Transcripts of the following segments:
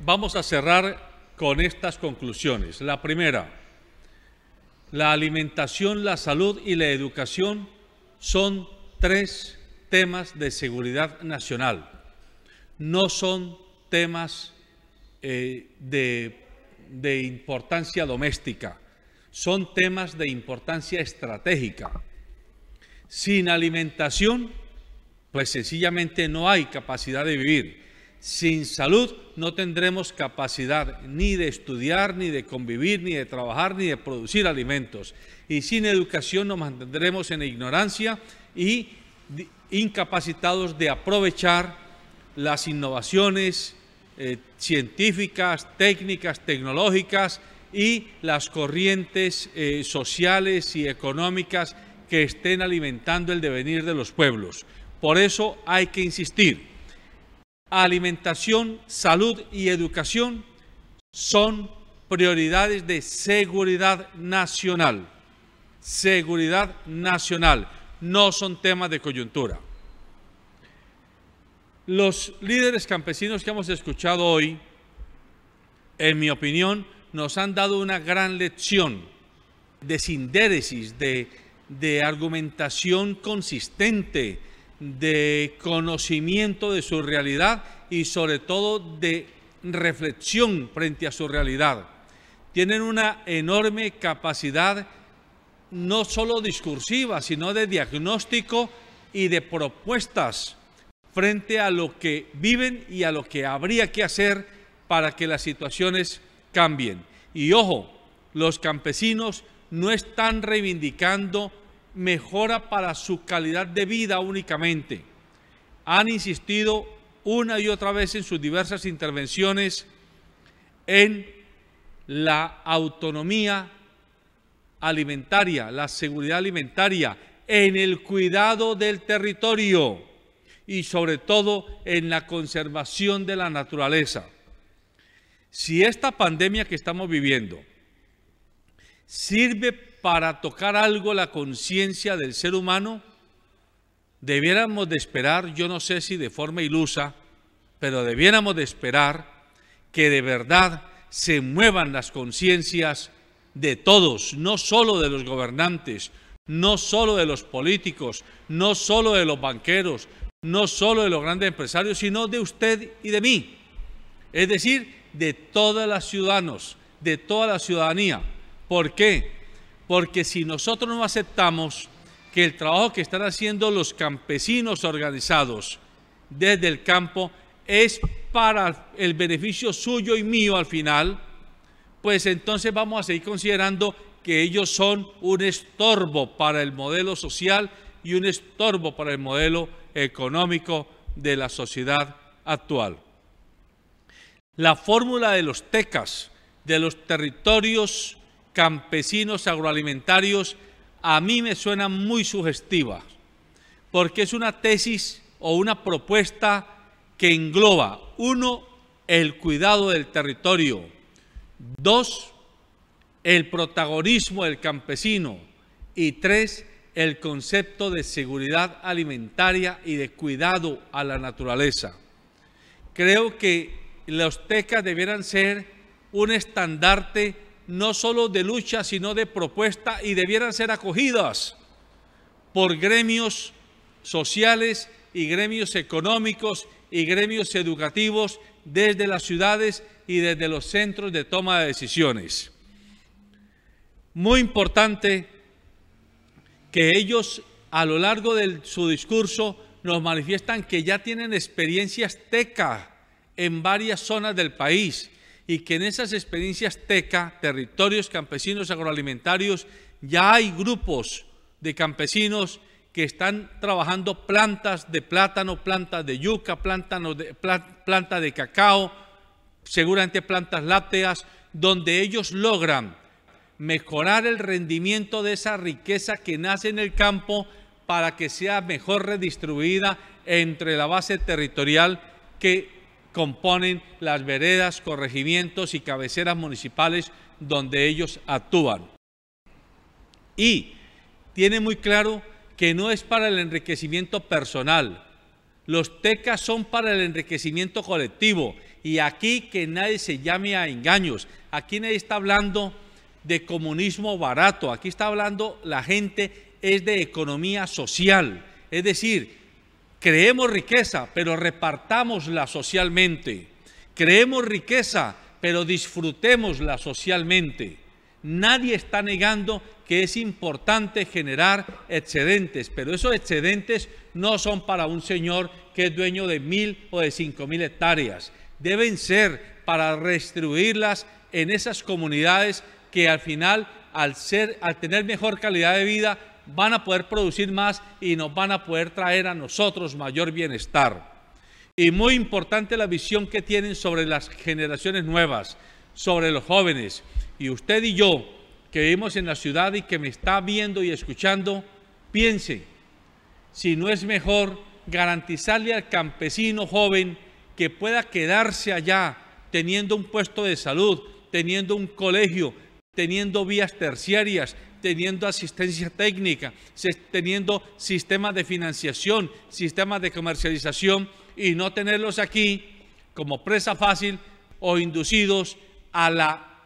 Vamos a cerrar con estas conclusiones. La primera, la alimentación, la salud y la educación son tres temas de seguridad nacional. No son temas eh, de importancia doméstica, son temas de importancia estratégica. Sin alimentación, pues sencillamente no hay capacidad de vivir sin salud no tendremos capacidad ni de estudiar, ni de convivir, ni de trabajar, ni de producir alimentos. Y sin educación nos mantendremos en ignorancia y incapacitados de aprovechar las innovaciones eh, científicas, técnicas, tecnológicas y las corrientes eh, sociales y económicas que estén alimentando el devenir de los pueblos. Por eso hay que insistir alimentación, salud y educación son prioridades de seguridad nacional. Seguridad nacional, no son temas de coyuntura. Los líderes campesinos que hemos escuchado hoy, en mi opinión, nos han dado una gran lección de sindéresis, de, de argumentación consistente, de conocimiento de su realidad y sobre todo de reflexión frente a su realidad. Tienen una enorme capacidad no solo discursiva, sino de diagnóstico y de propuestas frente a lo que viven y a lo que habría que hacer para que las situaciones cambien. Y ojo, los campesinos no están reivindicando mejora para su calidad de vida únicamente. Han insistido una y otra vez en sus diversas intervenciones en la autonomía alimentaria, la seguridad alimentaria, en el cuidado del territorio y sobre todo en la conservación de la naturaleza. Si esta pandemia que estamos viviendo sirve para tocar algo la conciencia del ser humano, debiéramos de esperar, yo no sé si de forma ilusa, pero debiéramos de esperar que de verdad se muevan las conciencias de todos, no solo de los gobernantes, no solo de los políticos, no solo de los banqueros, no solo de los grandes empresarios, sino de usted y de mí. Es decir, de todos los ciudadanos, de toda la ciudadanía. ¿Por qué? Porque si nosotros no aceptamos que el trabajo que están haciendo los campesinos organizados desde el campo es para el beneficio suyo y mío al final, pues entonces vamos a seguir considerando que ellos son un estorbo para el modelo social y un estorbo para el modelo económico de la sociedad actual. La fórmula de los tecas, de los territorios campesinos agroalimentarios a mí me suena muy sugestiva, porque es una tesis o una propuesta que engloba, uno, el cuidado del territorio, dos, el protagonismo del campesino y tres, el concepto de seguridad alimentaria y de cuidado a la naturaleza. Creo que los tecas debieran ser un estandarte no solo de lucha, sino de propuesta y debieran ser acogidas por gremios sociales y gremios económicos y gremios educativos desde las ciudades y desde los centros de toma de decisiones. Muy importante que ellos a lo largo de su discurso nos manifiestan que ya tienen experiencias TECA en varias zonas del país y que en esas experiencias TECA, territorios campesinos agroalimentarios, ya hay grupos de campesinos que están trabajando plantas de plátano, plantas de yuca, plantas de, de cacao, seguramente plantas lácteas, donde ellos logran mejorar el rendimiento de esa riqueza que nace en el campo para que sea mejor redistribuida entre la base territorial que componen las veredas, corregimientos y cabeceras municipales donde ellos actúan. Y tiene muy claro que no es para el enriquecimiento personal. Los tecas son para el enriquecimiento colectivo. Y aquí que nadie se llame a engaños. Aquí nadie está hablando de comunismo barato. Aquí está hablando la gente es de economía social. Es decir, Creemos riqueza, pero repartámosla socialmente. Creemos riqueza, pero disfrutémosla socialmente. Nadie está negando que es importante generar excedentes, pero esos excedentes no son para un señor que es dueño de mil o de cinco mil hectáreas. Deben ser para restribuirlas en esas comunidades que al final, al, ser, al tener mejor calidad de vida, van a poder producir más y nos van a poder traer a nosotros mayor bienestar. Y muy importante la visión que tienen sobre las generaciones nuevas, sobre los jóvenes. Y usted y yo, que vivimos en la ciudad y que me está viendo y escuchando, piense si no es mejor garantizarle al campesino joven que pueda quedarse allá teniendo un puesto de salud, teniendo un colegio, teniendo vías terciarias, teniendo asistencia técnica, teniendo sistemas de financiación, sistemas de comercialización y no tenerlos aquí como presa fácil o inducidos a la,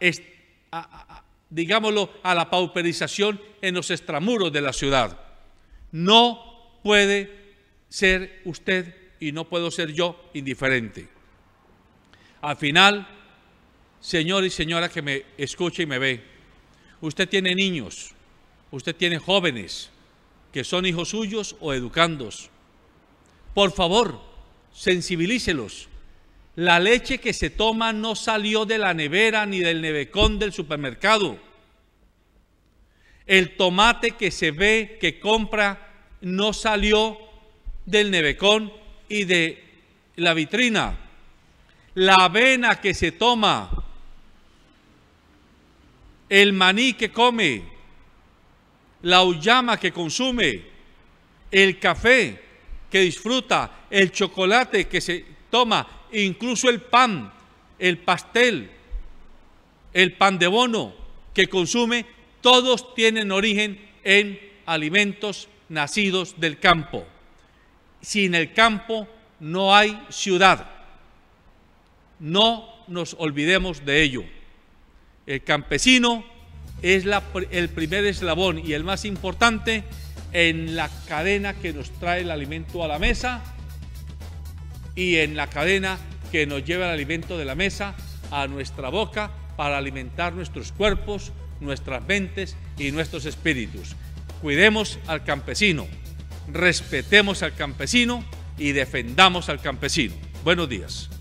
digámoslo, a la pauperización en los extramuros de la ciudad. No puede ser usted y no puedo ser yo indiferente. Al final, señor y señora que me escuche y me ve, usted tiene niños, usted tiene jóvenes que son hijos suyos o educandos. Por favor, sensibilícelos. La leche que se toma no salió de la nevera ni del nevecón del supermercado. El tomate que se ve que compra no salió del nevecón y de la vitrina. La avena que se toma el maní que come, la uyama que consume, el café que disfruta, el chocolate que se toma, incluso el pan, el pastel, el pan de bono que consume, todos tienen origen en alimentos nacidos del campo. Sin el campo no hay ciudad. No nos olvidemos de ello. El campesino es el primer eslabón y el más importante en la cadena que nos trae el alimento a la mesa y en la cadena que nos lleva el alimento de la mesa a nuestra boca para alimentar nuestros cuerpos, nuestras mentes y nuestros espíritus. Cuidemos al campesino, respetemos al campesino y defendamos al campesino. Buenos días.